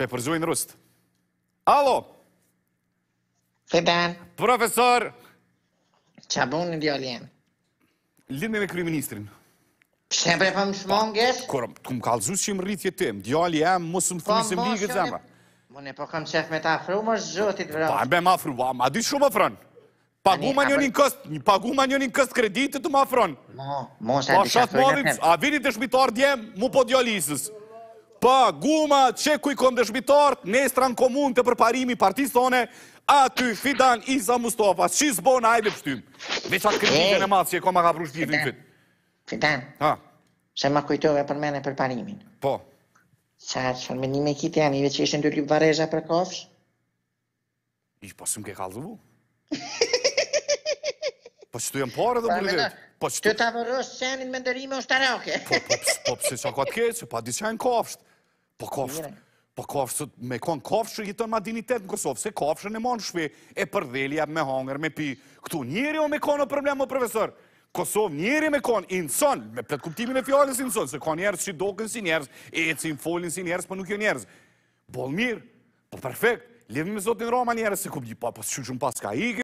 Pe përzuin rust. Alo! Fëtën. Profesor! Qa bunë në djallin? Lidhme me kryministrin. Shemre për më shmonges? Kërë, të më kalëzu që më rritje tim, djalli e më mësë më thunë po, se më ligë të zemra. Më ne po kam qef me ta afru, më zhëtit vërë. Pa, e me më afru, a ma di shumë afrën. Paguma një një këst, një paguma një një këst kreditit të më afrën. Mo, mo, sa di po, shumë afrën. A shatë modit, a vinit e shmitar djem, mu po djalli isës. Pa, guma, që ku i kondë shbitartë, ne stranë komunë të përparimi partizone, aty Fidan Iza Mustafa, që zbona ajde pështymë. Dhe qatë kritikë në matë që e koma ka prushtë gjithë në këtë. Fidan, se ma kujtove për mene përparimin. Po. Sa që në mëndim e kitë janë, i veqë ishën të ljubë vareza për kofsh? I që po, pasëm ke kallë dhu. Po që të jenë pare dhe pra, më vetë. Po që të të avërës senin më ndërimi o Po pëse po, po, që ka të keqë, pa di që Po kofsh, po kofsh, me konë kofsh që jeton ma dinitet në Kosovë, se kofshën e mon shpe e përdhelja me hongër, me pi, këtu njeri o me konë o problem o profesor, Kosovë njeri me konë, inëson, me petë kuptimin e fjallës inëson, se konë njerës që doken si njerës, e që im folin si njerës, po nuk jo njerës. Bolë mirë, po perfekt, lidhme me zotin Roma njerës, se kuptim, po, po, që që më pas ka